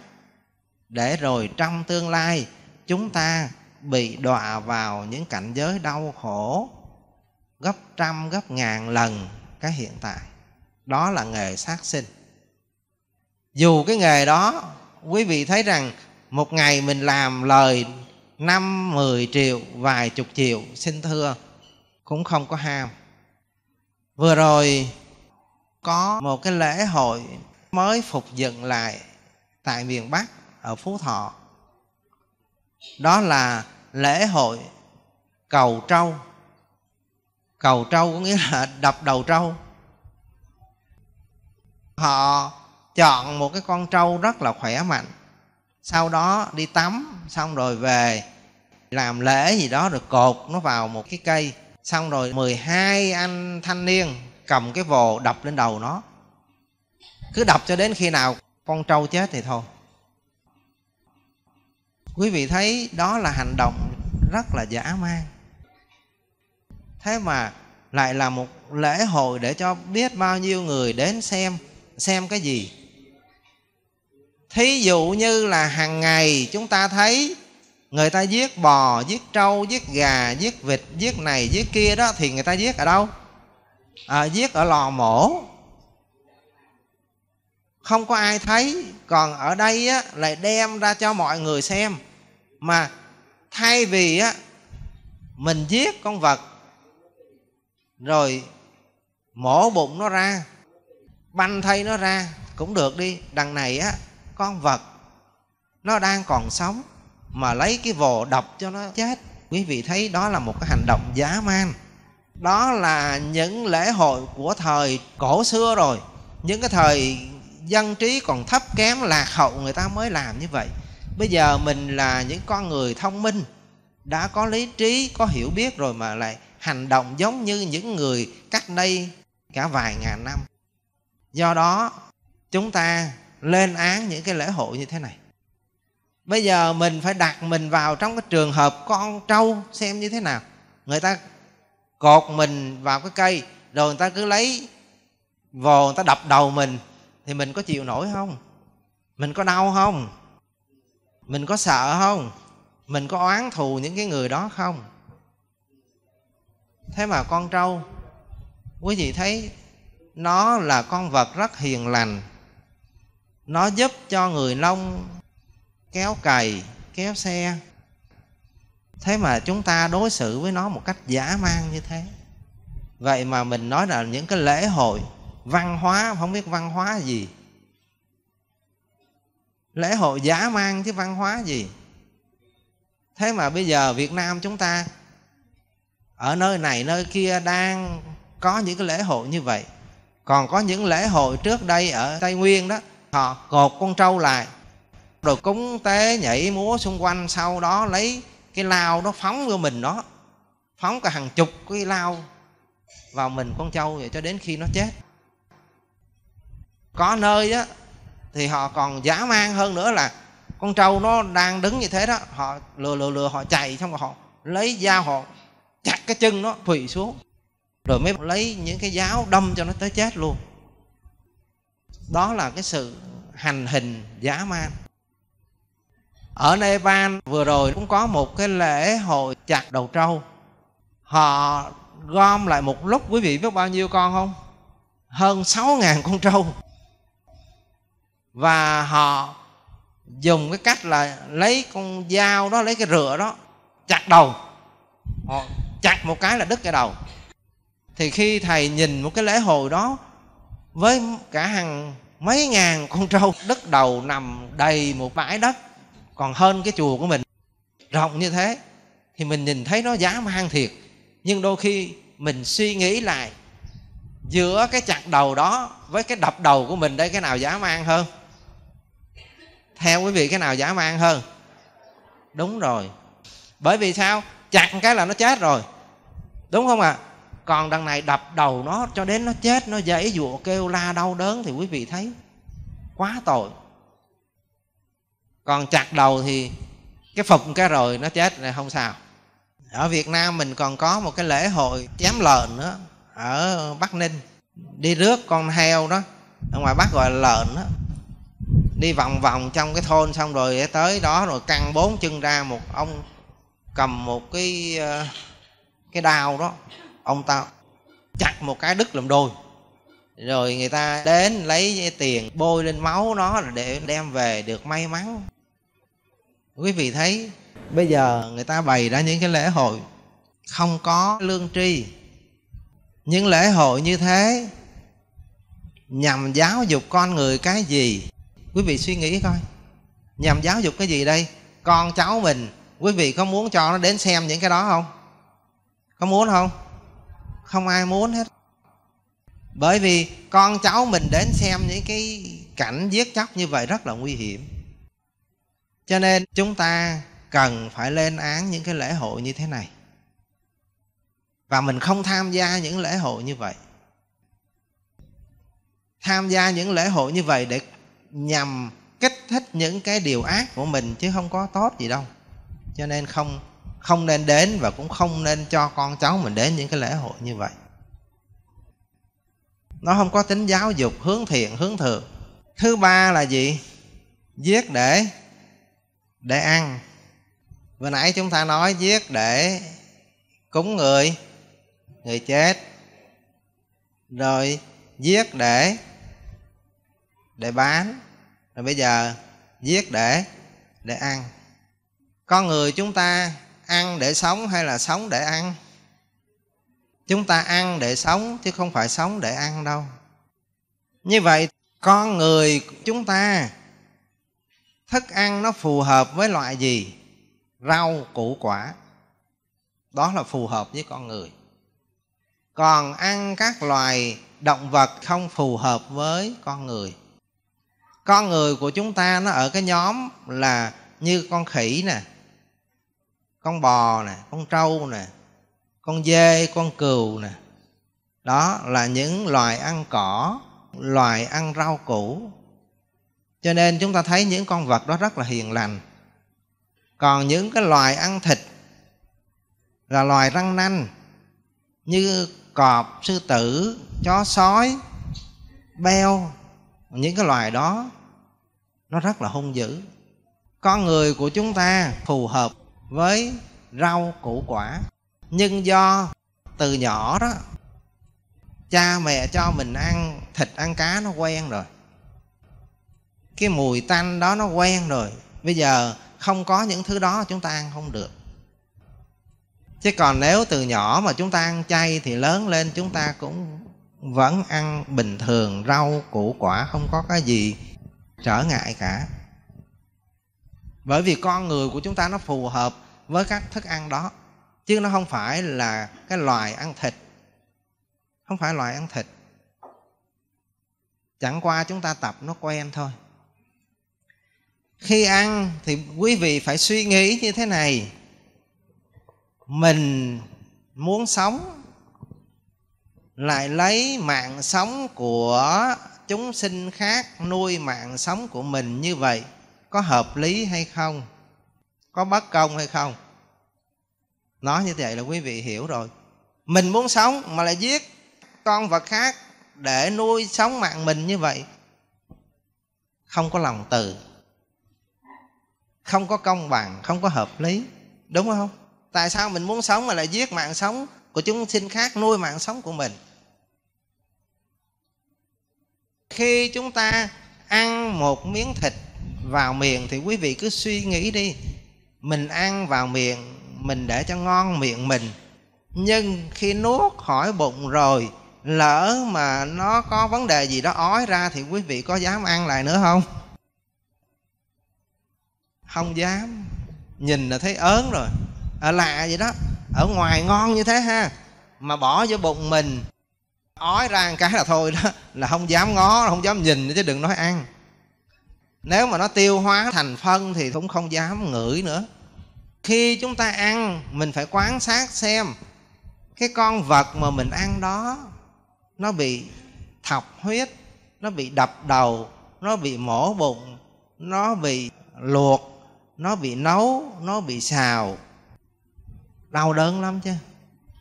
để rồi trong tương lai chúng ta bị đọa vào những cảnh giới đau khổ gấp trăm gấp ngàn lần cái hiện tại đó là nghề sát sinh dù cái nghề đó quý vị thấy rằng một ngày mình làm lời năm mười triệu vài chục triệu xin thưa cũng không có ham vừa rồi có một cái lễ hội mới phục dựng lại tại miền bắc ở phú thọ đó là lễ hội cầu trâu cầu trâu có nghĩa là đập đầu trâu họ chọn một cái con trâu rất là khỏe mạnh sau đó đi tắm xong rồi về làm lễ gì đó rồi cột nó vào một cái cây xong rồi 12 anh thanh niên cầm cái vồ đập lên đầu nó cứ đập cho đến khi nào con trâu chết thì thôi quý vị thấy đó là hành động rất là dã man thế mà lại là một lễ hội để cho biết bao nhiêu người đến xem xem cái gì thí dụ như là hàng ngày chúng ta thấy người ta giết bò giết trâu giết gà giết vịt giết này giết kia đó thì người ta giết ở đâu à, giết ở lò mổ không có ai thấy còn ở đây á, lại đem ra cho mọi người xem mà thay vì á, mình giết con vật rồi mổ bụng nó ra banh thay nó ra cũng được đi đằng này á con vật nó đang còn sống mà lấy cái vồ đập cho nó chết quý vị thấy đó là một cái hành động dã man đó là những lễ hội của thời cổ xưa rồi những cái thời dân trí còn thấp kém lạc hậu người ta mới làm như vậy bây giờ mình là những con người thông minh đã có lý trí có hiểu biết rồi mà lại hành động giống như những người cách đây cả vài ngàn năm do đó chúng ta lên án những cái lễ hội như thế này bây giờ mình phải đặt mình vào trong cái trường hợp con trâu xem như thế nào người ta cột mình vào cái cây rồi người ta cứ lấy vồ người ta đập đầu mình thì mình có chịu nổi không mình có đau không mình có sợ không mình có oán thù những cái người đó không thế mà con trâu quý vị thấy nó là con vật rất hiền lành nó giúp cho người nông kéo cày kéo xe thế mà chúng ta đối xử với nó một cách giả mang như thế vậy mà mình nói là những cái lễ hội văn hóa không biết văn hóa gì lễ hội giả mang chứ văn hóa gì thế mà bây giờ việt nam chúng ta ở nơi này nơi kia đang có những cái lễ hội như vậy còn có những lễ hội trước đây ở tây nguyên đó họ gột con trâu lại rồi cúng tế nhảy múa xung quanh sau đó lấy cái lao nó phóng vô mình đó phóng cả hàng chục cái lao vào mình con trâu vậy cho đến khi nó chết có nơi á thì họ còn giả mang hơn nữa là con trâu nó đang đứng như thế đó họ lừa lừa lừa họ chạy xong rồi họ lấy dao họ chặt cái chân nó thủy xuống rồi mới lấy những cái giáo đâm cho nó tới chết luôn đó là cái sự hành hình dã man ở Nepal vừa rồi cũng có một cái lễ hội chặt đầu trâu họ gom lại một lúc quý vị biết bao nhiêu con không hơn sáu ngàn con trâu và họ dùng cái cách là lấy con dao đó lấy cái rửa đó chặt đầu họ chặt một cái là đứt cái đầu thì khi thầy nhìn một cái lễ hội đó với cả hàng mấy ngàn con trâu đất đầu nằm đầy một bãi đất còn hơn cái chùa của mình rộng như thế thì mình nhìn thấy nó giá mang thiệt nhưng đôi khi mình suy nghĩ lại giữa cái chặt đầu đó với cái đập đầu của mình đây cái nào giá man hơn theo quý vị cái nào giá man hơn đúng rồi bởi vì sao chặt cái là nó chết rồi đúng không ạ à? còn đằng này đập đầu nó cho đến nó chết nó dãy dụa kêu la đau đớn thì quý vị thấy quá tội còn chặt đầu thì cái phục cái rồi nó chết là không sao ở việt nam mình còn có một cái lễ hội chém lợn nữa ở bắc ninh đi rước con heo đó ở ngoài bắc gọi là lợn đó đi vòng vòng trong cái thôn xong rồi tới đó rồi căng bốn chân ra một ông cầm một cái ờ, cái đao đó ông ta chặt một cái đứt làm đôi rồi người ta đến lấy tiền bôi lên máu nó để đem về được may mắn quý vị thấy bây giờ người ta bày ra những cái lễ hội không có lương tri những lễ hội như thế nhằm giáo dục con người cái gì quý vị suy nghĩ coi nhằm giáo dục cái gì đây con cháu mình quý vị có muốn cho nó đến xem những cái đó không có muốn không không ai muốn hết bởi vì con cháu mình đến xem những cái cảnh giết chóc như vậy rất là nguy hiểm cho nên chúng ta cần phải lên án những cái lễ hội như thế này và mình không tham gia những lễ hội như vậy tham gia những lễ hội như vậy để nhằm kích thích những cái điều ác của mình chứ không có tốt gì đâu cho nên không không nên đến và cũng không nên cho con cháu mình đến những cái lễ hội như vậy nó không có tính giáo dục hướng thiện hướng thượng thứ ba là gì giết để để ăn vừa nãy chúng ta nói giết để cúng người người chết rồi giết để để bán rồi bây giờ giết để để ăn con người chúng ta ăn để sống hay là sống để ăn chúng ta ăn để sống chứ không phải sống để ăn đâu như vậy con người chúng ta thức ăn nó phù hợp với loại gì rau củ quả đó là phù hợp với con người còn ăn các loài động vật không phù hợp với con người con người của chúng ta nó ở cái nhóm là như con khỉ nè con bò nè con trâu nè con dê con cừu nè đó là những loài ăn cỏ loài ăn rau củ cho nên chúng ta thấy những con vật đó rất là hiền lành còn những cái loài ăn thịt là loài răng nanh như cọp sư tử chó sói beo những cái loài đó nó rất là hung dữ con người của chúng ta phù hợp với rau củ quả nhưng do từ nhỏ đó cha mẹ cho mình ăn thịt ăn cá nó quen rồi cái mùi tanh đó nó quen rồi bây giờ không có những thứ đó chúng ta ăn không được chứ còn nếu từ nhỏ mà chúng ta ăn chay thì lớn lên chúng ta cũng vẫn ăn bình thường rau củ quả không có cái gì trở ngại cả bởi vì con người của chúng ta nó phù hợp với các thức ăn đó chứ nó không phải là cái loài ăn thịt không phải loài ăn thịt chẳng qua chúng ta tập nó quen thôi khi ăn thì quý vị phải suy nghĩ như thế này mình muốn sống lại lấy mạng sống của chúng sinh khác nuôi mạng sống của mình như vậy có hợp lý hay không có bất công hay không nói như vậy là quý vị hiểu rồi mình muốn sống mà lại giết con vật khác để nuôi sống mạng mình như vậy không có lòng từ không có công bằng không có hợp lý đúng không tại sao mình muốn sống mà lại giết mạng sống của chúng sinh khác nuôi mạng sống của mình khi chúng ta ăn một miếng thịt vào miệng thì quý vị cứ suy nghĩ đi mình ăn vào miệng mình để cho ngon miệng mình nhưng khi nuốt khỏi bụng rồi lỡ mà nó có vấn đề gì đó ói ra thì quý vị có dám ăn lại nữa không không dám nhìn là thấy ớn rồi à, lạ vậy đó ở ngoài ngon như thế ha mà bỏ vô bụng mình ói ra một cái là thôi đó là không dám ngó không dám nhìn chứ đừng nói ăn nếu mà nó tiêu hóa thành phân thì cũng không dám ngửi nữa khi chúng ta ăn mình phải quan sát xem cái con vật mà mình ăn đó nó bị thọc huyết nó bị đập đầu nó bị mổ bụng nó bị luộc nó bị nấu nó bị xào đau đớn lắm chứ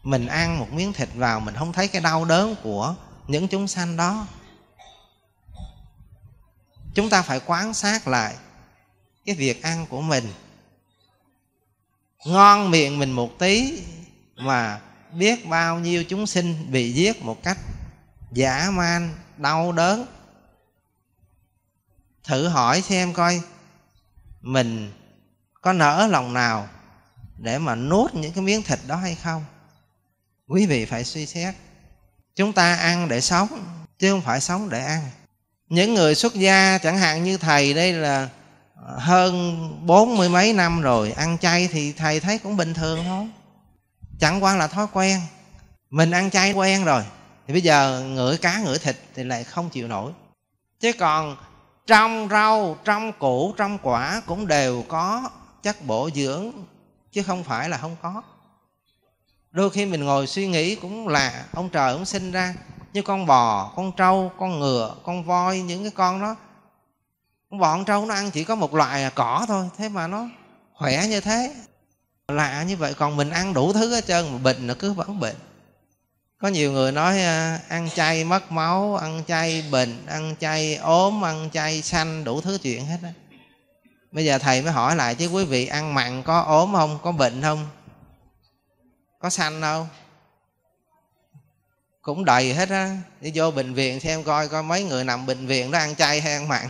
mình ăn một miếng thịt vào mình không thấy cái đau đớn của những chúng sanh đó chúng ta phải quan sát lại cái việc ăn của mình ngon miệng mình một tí mà biết bao nhiêu chúng sinh bị giết một cách dã man đau đớn thử hỏi xem coi mình có nở lòng nào để mà nuốt những cái miếng thịt đó hay không quý vị phải suy xét chúng ta ăn để sống chứ không phải sống để ăn những người xuất gia chẳng hạn như thầy đây là à, hơn bốn mươi mấy năm rồi ăn chay thì thầy thấy cũng bình thường thôi chẳng qua là thói quen mình ăn chay quen rồi thì bây giờ ngửi cá ngửi thịt thì lại không chịu nổi chứ còn trong rau trong củ trong quả cũng đều có chất bổ dưỡng chứ không phải là không có đôi khi mình ngồi suy nghĩ cũng là ông trời ông sinh ra như con bò con trâu con ngựa con voi những cái con đó con bò con trâu nó ăn chỉ có một loại cỏ thôi thế mà nó khỏe như thế lạ như vậy còn mình ăn đủ thứ hết trơn mà bệnh nó cứ vẫn bệnh có nhiều người nói à, ăn chay mất máu ăn chay bệnh ăn chay ốm ăn chay xanh đủ thứ chuyện hết á bây giờ thầy mới hỏi lại chứ quý vị ăn mặn có ốm không có bệnh không có xanh đâu? cũng đầy hết á đi vô bệnh viện xem coi coi mấy người nằm bệnh viện đó ăn chay hay ăn mặn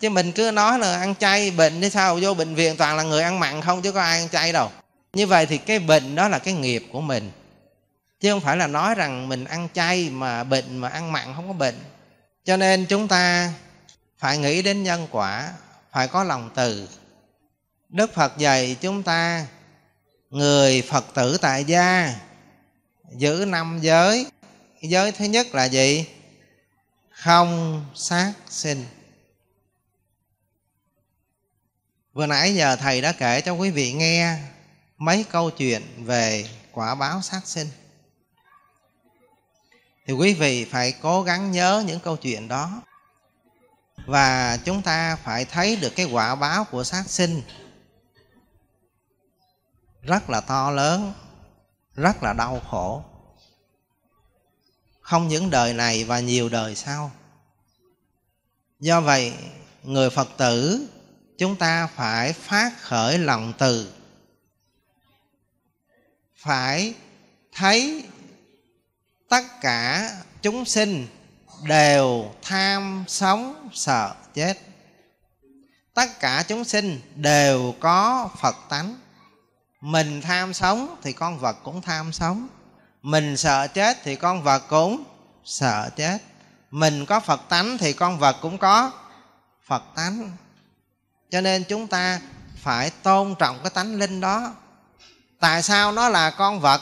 chứ mình cứ nói là ăn chay bệnh thì sao vô bệnh viện toàn là người ăn mặn không chứ có ai ăn chay đâu như vậy thì cái bệnh đó là cái nghiệp của mình chứ không phải là nói rằng mình ăn chay mà bệnh mà ăn mặn không có bệnh cho nên chúng ta phải nghĩ đến nhân quả phải có lòng từ đức phật dạy chúng ta người phật tử tại gia giữ năm giới giới thứ nhất là gì không sát sinh vừa nãy giờ thầy đã kể cho quý vị nghe mấy câu chuyện về quả báo sát sinh thì quý vị phải cố gắng nhớ những câu chuyện đó và chúng ta phải thấy được cái quả báo của sát sinh rất là to lớn rất là đau khổ không những đời này và nhiều đời sau do vậy người phật tử chúng ta phải phát khởi lòng từ phải thấy tất cả chúng sinh đều tham sống sợ chết tất cả chúng sinh đều có phật tánh mình tham sống thì con vật cũng tham sống mình sợ chết thì con vật cũng sợ chết mình có phật tánh thì con vật cũng có phật tánh cho nên chúng ta phải tôn trọng cái tánh linh đó tại sao nó là con vật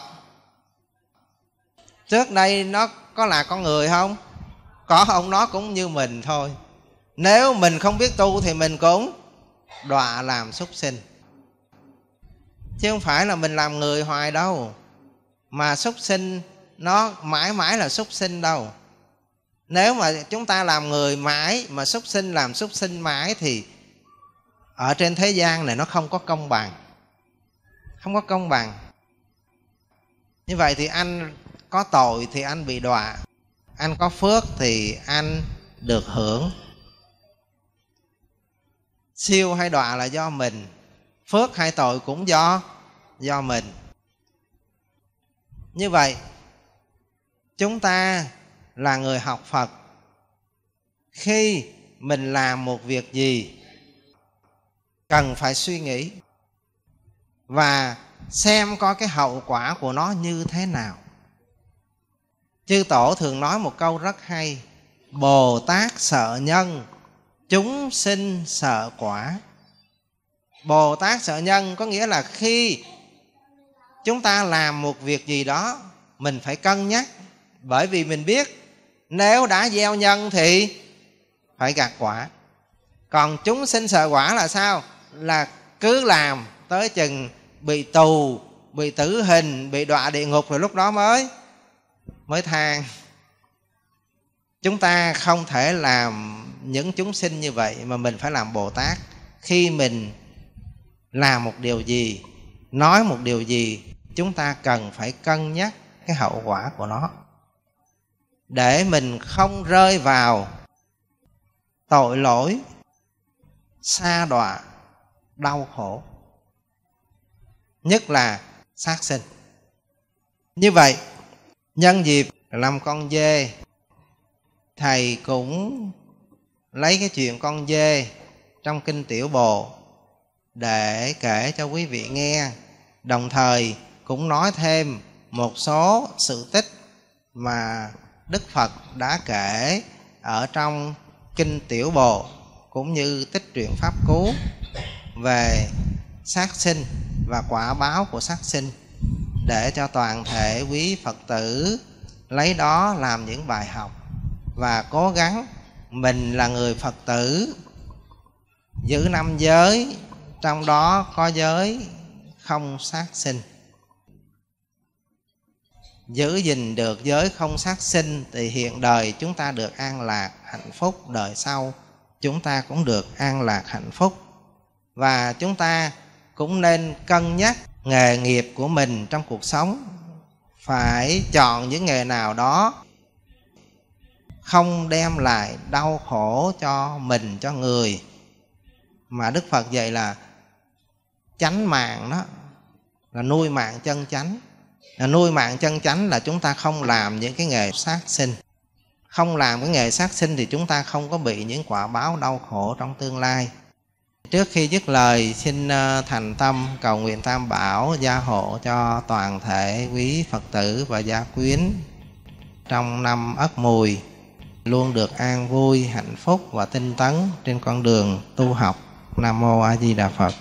trước đây nó có là con người không có ông nó cũng như mình thôi nếu mình không biết tu thì mình cũng đọa làm súc sinh chứ không phải là mình làm người hoài đâu mà súc sinh nó mãi mãi là súc sinh đâu nếu mà chúng ta làm người mãi mà súc sinh làm súc sinh mãi thì ở trên thế gian này nó không có công bằng không có công bằng như vậy thì anh có tội thì anh bị đọa anh có phước thì anh được hưởng siêu hay đọa là do mình phước hay tội cũng do do mình như vậy chúng ta là người học phật khi mình làm một việc gì cần phải suy nghĩ và xem có cái hậu quả của nó như thế nào chư tổ thường nói một câu rất hay bồ tát sợ nhân chúng sinh sợ quả bồ tát sợ nhân có nghĩa là khi chúng ta làm một việc gì đó mình phải cân nhắc bởi vì mình biết nếu đã gieo nhân thì phải gặt quả còn chúng sinh sợ quả là sao là cứ làm tới chừng bị tù bị tử hình bị đọa địa ngục rồi lúc đó mới mới than chúng ta không thể làm những chúng sinh như vậy mà mình phải làm bồ tát khi mình làm một điều gì nói một điều gì chúng ta cần phải cân nhắc cái hậu quả của nó để mình không rơi vào tội lỗi xa đọa đau khổ nhất là sát sinh như vậy nhân dịp làm con dê thầy cũng lấy cái chuyện con dê trong kinh tiểu bồ để kể cho quý vị nghe đồng thời cũng nói thêm một số sự tích mà Đức Phật đã kể ở trong Kinh Tiểu Bồ cũng như tích truyện Pháp Cú về sát sinh và quả báo của sát sinh để cho toàn thể quý Phật tử lấy đó làm những bài học và cố gắng mình là người Phật tử giữ năm giới trong đó có giới không sát sinh giữ gìn được giới không sát sinh thì hiện đời chúng ta được an lạc hạnh phúc đời sau chúng ta cũng được an lạc hạnh phúc và chúng ta cũng nên cân nhắc nghề nghiệp của mình trong cuộc sống phải chọn những nghề nào đó không đem lại đau khổ cho mình cho người mà đức phật dạy là chánh mạng đó là nuôi mạng chân chánh À, nuôi mạng chân chánh là chúng ta không làm những cái nghề sát sinh không làm cái nghề sát sinh thì chúng ta không có bị những quả báo đau khổ trong tương lai trước khi dứt lời xin ờ, thành tâm cầu nguyện tam bảo gia hộ cho toàn thể quý phật tử và gia quyến trong năm ất mùi luôn được an vui hạnh phúc và tinh tấn trên con đường tu học nam mô a di đà phật